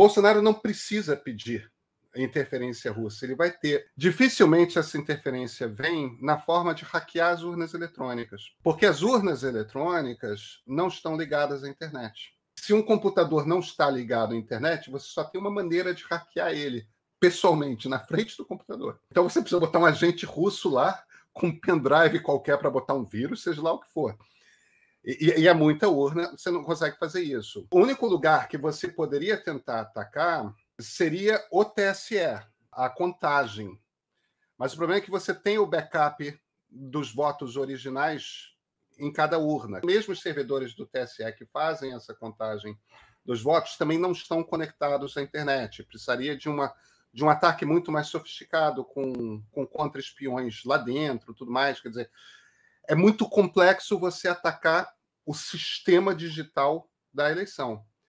Bolsonaro não precisa pedir interferência russa. Ele vai ter. Dificilmente essa interferência vem na forma de hackear as urnas eletrônicas, porque as urnas eletrônicas não estão ligadas à internet. Se um computador não está ligado à internet, você só tem uma maneira de hackear ele pessoalmente, na frente do computador. Então você precisa botar um agente russo lá com um pendrive qualquer para botar um vírus, seja lá o que for. E, e, é muita urna, você não consegue fazer isso. O único lugar que você poderia tentar atacar seria o TSE, a contagem. Mas o problema é que você tem o backup dos votos originais em cada urna. Mesmo os servidores do TSE que fazem essa contagem dos votos também não estão conectados à internet. Precisaria de uma de um ataque muito mais sofisticado, com, com contra-espiões lá dentro, tudo mais. Quer dizer, é muito complexo você atacar o sistema digital da eleição.